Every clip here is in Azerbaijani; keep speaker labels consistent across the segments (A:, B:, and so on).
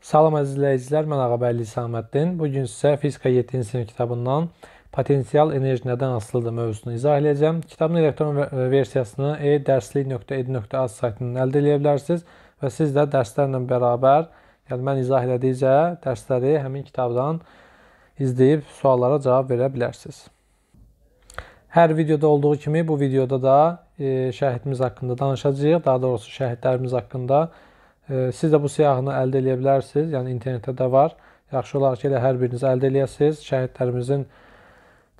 A: Salam əzizləyicilər, mən Ağabəli İslamətdin. Bu gün sizə Fizika 7-ci sinif kitabından Potensial enerji nədən asılıdır mövzusunu izah edəcəm. Kitabın elektron e, versiyasını e-dərslik.ed.az saytından əldə edə bilərsiniz və siz də dərslərlə bərabər, yəni mən izah elədikcə dərsləri həmin kitabdan izləyib suallara cavab verə bilərsiniz. Hər videoda olduğu kimi bu videoda da e, şəhidimiz haqqında danışacağıq, daha doğrusu şəhidlərimiz haqqında danışacağıq Siz də bu siyahını əldə edə bilərsiniz. Yəni internetdə də var. Yaxşı olar ki, elə hər biriniz əldə eləyəsiniz. Şəhidlərimizin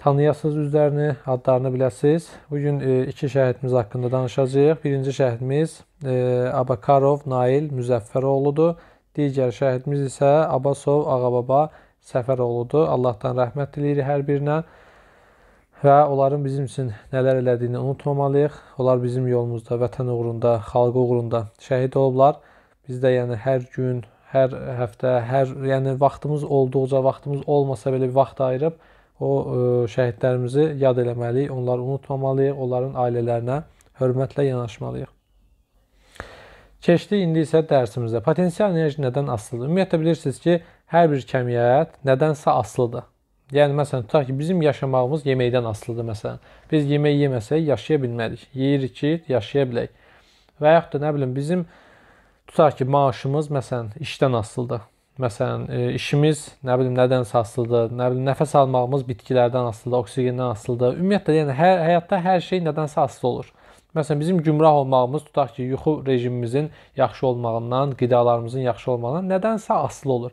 A: tanıyasınız üzlərini, adlarını biləsiniz. Bu gün e, iki şəhidimiz haqqında danışacağıq. Birinci şəhidimiz e, Abakarov Nail Müzəffəroğludur. Digər şəhidimiz isə Abbasov Ağababa Səfəroğludur. Allahdan rəhmət diləyirik hər birinə və onların bizim üçün nələr elədiyini unutmamalıyıq. Onlar bizim yolumuzda, vətən uğrunda, xalq uğrunda şəhid olublar. Biz də yəni hər gün, hər həftə, hər yəni vaxtımız olduqca, vaxtımız olmasa belə bir vaxt ayırıb o ə, e, şəhidlərimizi yad eləməliyik, onları unutmamalıyıq, onların ailələrinə hörmətlə yanaşmalıyıq. Keçdi indi isə dərsimizdə. Potensial enerji nədən asılıdır? Ümumiyyətlə bilirsiniz ki, hər bir kəmiyyət nədənsə asılıdır. Yəni məsələn tutaq ki, bizim yaşamağımız yeməkdən asılıdır məsələn. Biz yemək yeməsək yaşaya bilmərik. Yeyirik ki, yaşaya bilək. Və yaxud da nə bilim bizim tutaq ki, maaşımız məsələn işdən asılıdır. Məsələn, e, işimiz nə bilim nədənsə asılıdır, nə bilim nəfəs almağımız bitkilərdən asılıdır, oksigendən asılıdır. Ümumiyyətlə yəni hər həyatda hər şey nədənsə asılı olur. Məsələn, bizim gümrah olmağımız tutaq ki, yuxu rejimimizin yaxşı olmağından, qidalarımızın yaxşı olmağından nədənsə asılı olur.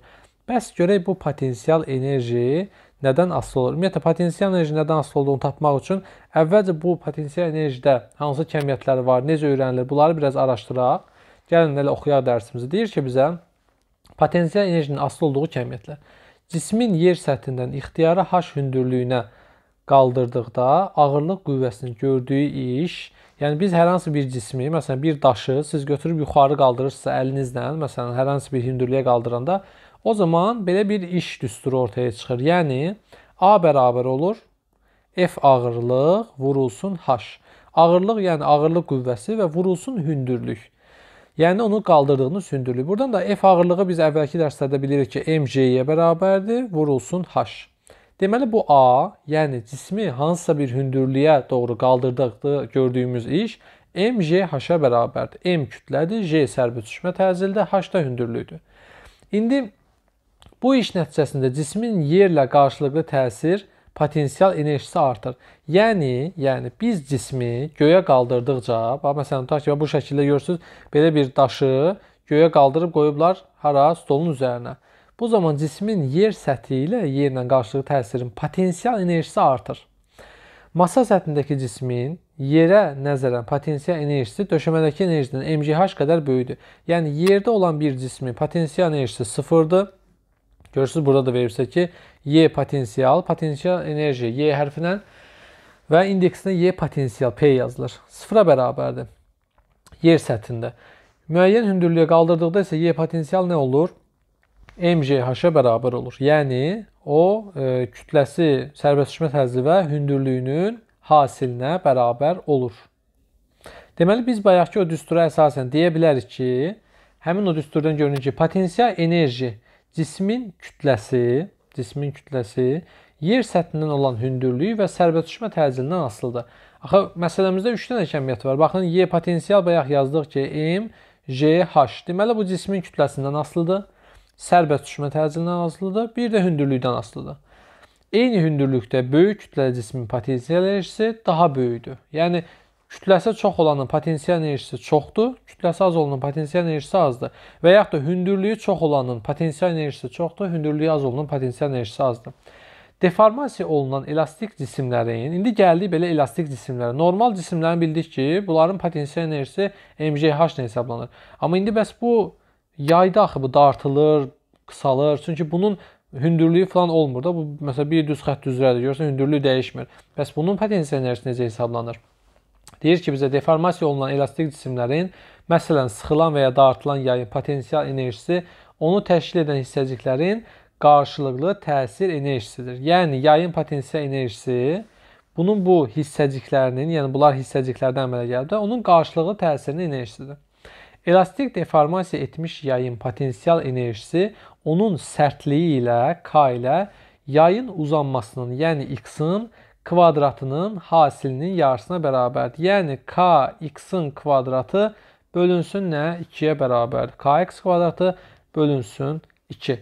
A: Bəs görək bu potensial enerji nədən asılı olur? Ümumiyyətlə potensial enerji nədən asılı olduğunu tapmaq üçün əvvəlcə bu potensial enerjidə hansı kəmiyyətləri var, necə öyrənilir, bunları biraz araşdıraq. Gəlin elə oxuyaq dərsimizi. Deyir ki, bizə potensial enerjinin asılı olduğu kəmiyyətlər. Cismin yer səthindən ixtiyari h hündürlüyünə qaldırdıqda ağırlıq qüvvəsinin gördüyü iş, yəni biz hər hansı bir cismi, məsələn, bir daşı siz götürüb yuxarı qaldırırsınızsa əlinizlə, məsələn, hər hansı bir hündürlüyə qaldıranda, o zaman belə bir iş düsturu ortaya çıxır. Yəni A bərabər olur F ağırlıq vurulsun H. Ağırlıq yəni ağırlıq qüvvəsi və vurulsun hündürlük. Yəni onu qaldırdığını sündürülür. Buradan da F ağırlığı biz əvvəlki dərslərdə bilirik ki, mg-yə bərabərdir, vurulsun h. Deməli bu A, yəni cismi hansısa bir hündürlüyə doğru qaldırdıqda gördüyümüz iş mg h-a bərabərdir. M kütlədir, j sərbüçüşmə təzildə, h da hündürlükdür. İndi bu iş nəticəsində cismin yerlə qarşılıqlı təsir potensial enerjisi artır. Yəni, yəni biz cismi göyə qaldırdıqca, bax məsələn tutaq ki, bu şəkildə görürsüz, belə bir daşı göyə qaldırıb qoyublar hara? Stolun üzərinə. Bu zaman cismin yer səthi ilə yerlə qarşılığı təsirin potensial enerjisi artır. Masa səthindəki cismin yerə nəzərən potensial enerjisi döşəmədəki enerjinin MGH qədər böyükdür. Yəni yerdə olan bir cismin potensial enerjisi 0-dır Görürsüz burada da verilmişsə ki, Y potensial, potensial enerji Y hərfinə və indeksinə Y potensial P yazılır. Sıfıra bərabərdir. Yer səthində. Müəyyən hündürlüyə qaldırdıqda isə Y potensial nə olur? MJH-a bərabər olur. Yəni o e, kütləsi sərbəst düşmə təzyiqi və hündürlüyünün hasilinə bərabər olur. Deməli biz bayaqki o düstura əsasən deyə bilərik ki, həmin o düsturdan görünür ki, potensial enerji cismin kütləsi, cismin kütləsi yer səthindən olan hündürlüyü və sərbətləşmə təcilindən asılıdır. Axı məsələmizdə 3 dənə kəmiyyət var. Baxın, Y potensial bayaq yazdıq ki, M, J, H. Deməli bu cismin kütləsindən asılıdır. Sərbətləşmə təcilindən asılıdır, bir də hündürlükdən asılıdır. Eyni hündürlükdə böyük kütləli cismin potensial enerjisi daha böyükdür. Yəni kütləsi çox olanın potensial enerjisi çoxdur, kütləsi az olanın potensial enerjisi azdır. Və yaxud da hündürlüyü çox olanın potensial enerjisi çoxdur, hündürlüyü az olanın potensial enerjisi azdır. Deformasiya olunan elastik cisimlərin, yəni indi gəldik belə elastik cisimlərə. Normal cisimlərin bildik ki, bunların potensial enerjisi mgh ilə hesablanır. Amma indi bəs bu yayda axı bu dartılır, qısalır. Çünki bunun hündürlüyü falan olmur da. Bu məsələn bir düz xətt üzrədir. Görürsən hündürlüyü dəyişmir. Bəs bunun potensial enerjisi necə hesablanır? Deyir ki, bizə deformasiya olunan elastik cisimlərin, məsələn, sıxılan və ya dağıtılan yayın potensial enerjisi onu təşkil edən hissəciklərin qarşılıqlı təsir enerjisidir. Yəni yayın potensial enerjisi bunun bu hissəciklərinin, yəni bunlar hissəciklərdən əmələ gəldi, onun qarşılıqlı təsirinin enerjisidir. Elastik deformasiya etmiş yayın potensial enerjisi onun sərtliyi ilə K ilə yayın uzanmasının, yəni X-in kvadratının hasilinin yarısına bərabərdir. Yəni kx-in kvadratı bölünsün nə? 2-yə bərabərdir. kx kvadratı bölünsün 2.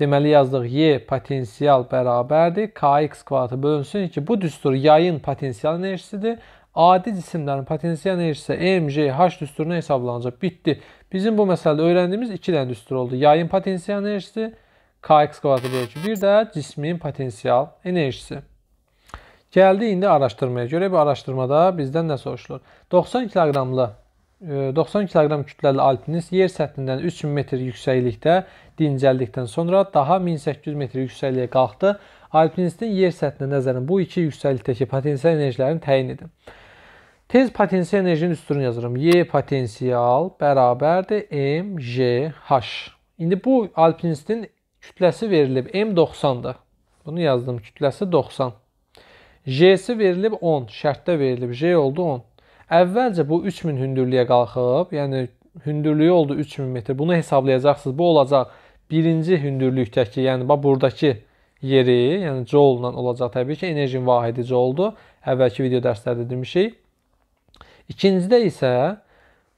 A: Deməli yazdıq y potensial bərabərdir. kx kvadratı bölünsün 2. Bu düstur yayın potensial enerjisidir. Adi cisimlərin potensial enerjisi mgh düsturuna hesablanacaq. Bitdi. Bizim bu məsələdə öyrəndiyimiz 2 dənə düstur oldu. Yayın potensial enerjisi kx kvadratı bölü 2. Bir də cismin potensial enerjisi. Gəldi indi araşdırmaya. Görə bu araşdırmada bizdən nə soruşulur? 90 kq-lı 90 kq kütləli alpinist yer səthindən 3000 metr yüksəklikdə dincəldikdən sonra daha 1800 metr yüksəkliyə qalxdı. Alpinistin yer səthinə nəzərən bu iki yüksəklikdəki potensial enerjilərini təyin edin. Tez potensial enerjinin üstünü yazıram. Y potensial bərabərdir mgh. İndi bu alpinistin kütləsi verilib m90-dır. Bunu yazdım. Kütləsi 90. J-si verilib 10, şərtdə verilib, J oldu 10. Əvvəlcə bu 3000 hündürlüyə qalxıb, yəni hündürlüyü oldu 3000 metr. Bunu hesablayacaqsınız. Bu olacaq birinci hündürlükdəki, yəni bax burdakı yeri, yəni joule-la olacaq təbii ki, enerjinin vahidi joule-dur. Əvvəlki video dərslərdə demişik. İkincidə isə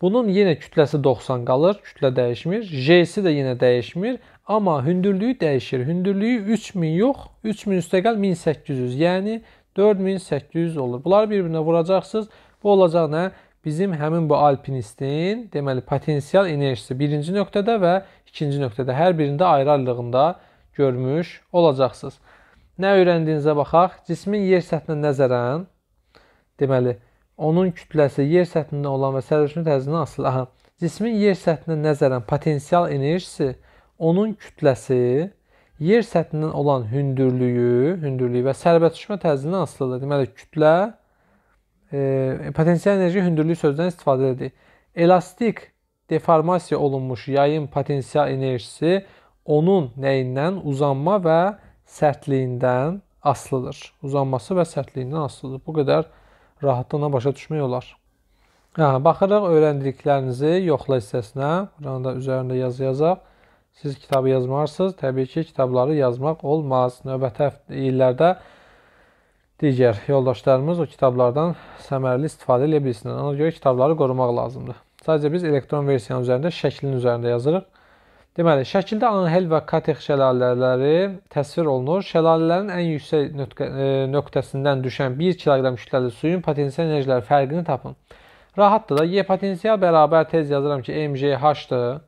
A: bunun yenə kütləsi 90 qalır, kütlə dəyişmir. J-si də yenə dəyişmir, amma hündürlüyü dəyişir. Hündürlüyü 3000 yox, 3000 üstəgəl 1800, yəni 4800 olur. Bunları bir-birinə vuracaqsınız. Bu olacaq nə? Bizim həmin bu alpinistin, deməli, potensial enerjisi birinci nöqtədə və ikinci nöqtədə hər birində ayrı-ayrılığında görmüş olacaqsınız. Nə öyrəndiyinizə baxaq. Cismin yer səthinə nəzərən, deməli, onun kütləsi yer səthində olan və sərrüşün tərzindən asılı. Aha, cismin yer səthinə nəzərən potensial enerjisi onun kütləsi yer səthindən olan hündürlüyü, hündürlüyü və sərbətləşmə tərzindən asılıdır. Deməli, kütlə e, potensial enerji hündürlüyü sözündən istifadə edilir. Elastik deformasiya olunmuş yayın potensial enerjisi onun nəyindən? Uzanma və sərtliyindən asılıdır. Uzanması və sərtliyindən asılıdır. Bu qədər rahatlığına başa düşmək olar. Hə, baxırıq öyrəndiklərinizi yoxla hissəsinə. Buranın da üzərində yazı yazaq. Siz kitabı yazmarsınız, təbii ki, kitabları yazmaq olmaz. Növbəti illərdə digər yoldaşlarımız o kitablardan səmərəli istifadə edə bilsinlər. Ona görə kitabları qorumaq lazımdır. Sadəcə biz elektron versiyanın üzərində, şəklin üzərində yazırıq. Deməli, şəkildə Anhel və Katex şəlalələri təsvir olunur. Şəlalələrin ən yüksək nöqtə, e, nöqtəsindən düşən 1 kiloqram kütləli suyun potensial enerjiləri fərqini tapın. Rahatdır da. Y potensial bərabər tez yazıram ki, mgh-dır.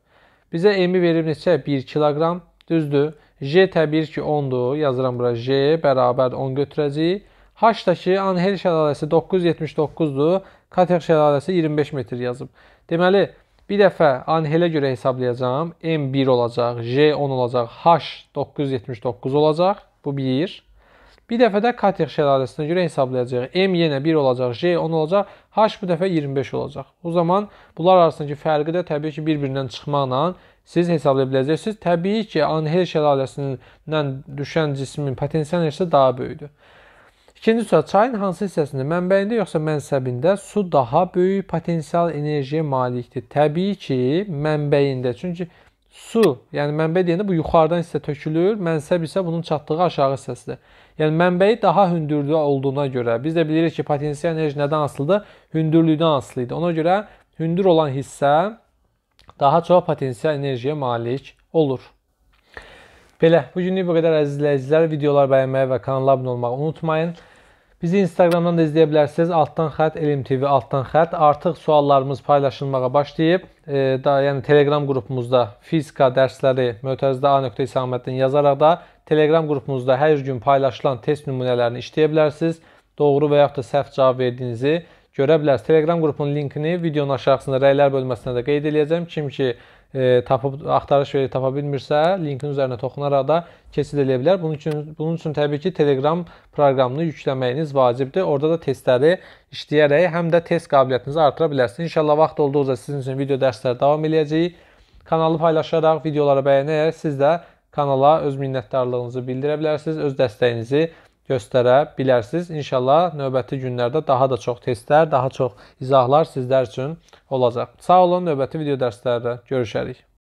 A: Bizə M-i verib neçə? 1 kiloqram. Düzdür. J təbii ki 10-dur. Yazıram bura J bərabər 10 götürəcəyik. H-dakı Anhel şəlaləsi 979-dur. Katex şəlaləsi 25 metr yazıb. Deməli, bir dəfə Anhelə görə hesablayacağam. M 1 olacaq, J 10 olacaq, H 979 olacaq. Bu 1. Bir dəfə də Kater şəlaləsinə görə hesablayacağıq. M yenə 1 olacaq, J 10 olacaq, H bu dəfə 25 olacaq. O zaman bunlar arasındakı fərqi də təbii ki, bir-birindən çıxmaqla siz hesablaya biləcəksiniz. Təbii ki, Anhel şəlaləsindən düşən cismin potensial enerjisi daha böyükdür. İkinci sual, çayın hansı hissəsində, mənbəyində yoxsa mənsəbində su daha böyük potensial enerjiyə malikdir? Təbii ki, mənbəyində. Çünki Su, yəni mənbə deyəndə bu yuxarıdan hissə tökülür, mənsəb isə bunun çatdığı aşağı hissəsidir. Yəni mənbəyi daha hündürlüyü olduğuna görə biz də bilirik ki, potensial enerji nədən asılıdır? Hündürlükdən asılı idi. Ona görə hündür olan hissə daha çox potensial enerjiyə malik olur. Belə, bu günlük bu qədər əziz izləyicilər, videolar bəyənməyi və kanala abunə olmağı unutmayın. Bizi Instagramdan da izləyə bilərsiniz. Altdan xətt LMTV altdan xətt. Artıq suallarımız paylaşılmağa başlayıb. E, da, yəni Telegram qrupumuzda fizika dərsləri mötərizdə A nöqtə İsaməddin yazaraq da Telegram qrupumuzda hər gün paylaşılan test nümunələrini işləyə bilərsiniz. Doğru və yaxud da səhv cavab verdiyinizi görə bilərsiniz. Telegram qrupunun linkini videonun aşağısında rəylər bölməsində də qeyd edəcəm. Kim ki e, tapıb axtarış verib tapa bilmirsə, linkin üzərinə toxunaraq da keçid eləyə bilər. Bunun üçün bunun üçün təbii ki, Telegram proqramını yükləməyiniz vacibdir. Orada da testləri işləyərək həm də test qabiliyyətinizi artıra bilərsiniz. İnşallah vaxt olduqca sizin üçün video dərsləri davam eləyəcək. Kanalı paylaşaraq, videoları bəyənərək siz də kanala öz minnətdarlığınızı bildirə bilərsiniz, öz dəstəyinizi göstərə bilərsiniz. İnşallah növbəti günlərdə daha da çox testlər, daha çox izahlar sizlər üçün olacaq. Sağ olun, növbəti video dərslərdə görüşərik.